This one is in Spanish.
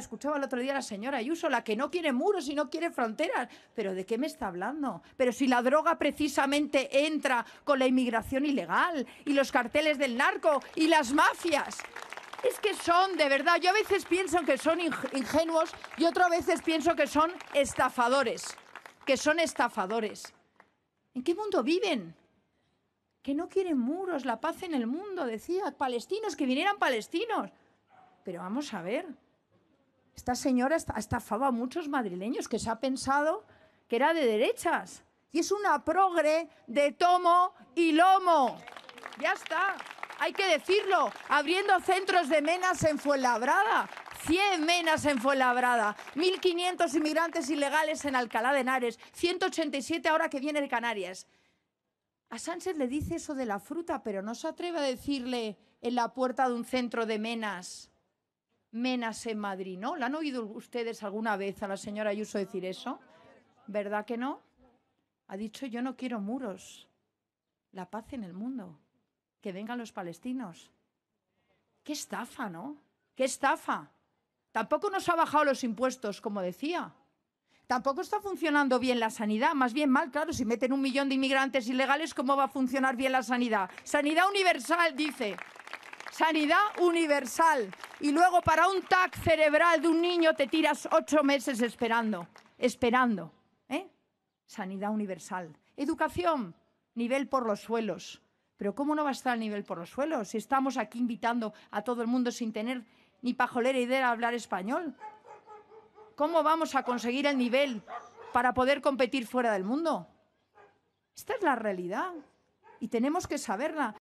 Escuchaba el otro día a la señora Ayuso, la que no quiere muros y no quiere fronteras. ¿Pero de qué me está hablando? Pero si la droga precisamente entra con la inmigración ilegal y los carteles del narco y las mafias. Es que son, de verdad, yo a veces pienso que son ingenuos y otras veces pienso que son estafadores, que son estafadores. ¿En qué mundo viven? Que no quieren muros, la paz en el mundo, decía, palestinos, que vinieran palestinos. Pero vamos a ver, esta señora estafado a muchos madrileños que se ha pensado que era de derechas. Y es una progre de tomo y lomo. Ya está. Hay que decirlo. Abriendo centros de menas en Fuenlabrada. 100 menas en Fuenlabrada, 1.500 inmigrantes ilegales en Alcalá de Henares, 187 ahora que viene de Canarias. A Sánchez le dice eso de la fruta, pero no se atreve a decirle en la puerta de un centro de menas menas en Madrid, ¿no? ¿La han oído ustedes alguna vez a la señora Ayuso decir eso? ¿Verdad que no? Ha dicho yo no quiero muros, la paz en el mundo, que vengan los palestinos. Qué estafa, ¿no? Qué estafa. Tampoco nos ha bajado los impuestos, como decía. Tampoco está funcionando bien la sanidad, más bien mal, claro, si meten un millón de inmigrantes ilegales, ¿cómo va a funcionar bien la sanidad? Sanidad universal, dice. Sanidad universal y luego para un tac cerebral de un niño te tiras ocho meses esperando, esperando. ¿eh? Sanidad universal. Educación, nivel por los suelos. Pero ¿cómo no va a estar el nivel por los suelos si estamos aquí invitando a todo el mundo sin tener ni pajolera idea de hablar español? ¿Cómo vamos a conseguir el nivel para poder competir fuera del mundo? Esta es la realidad y tenemos que saberla.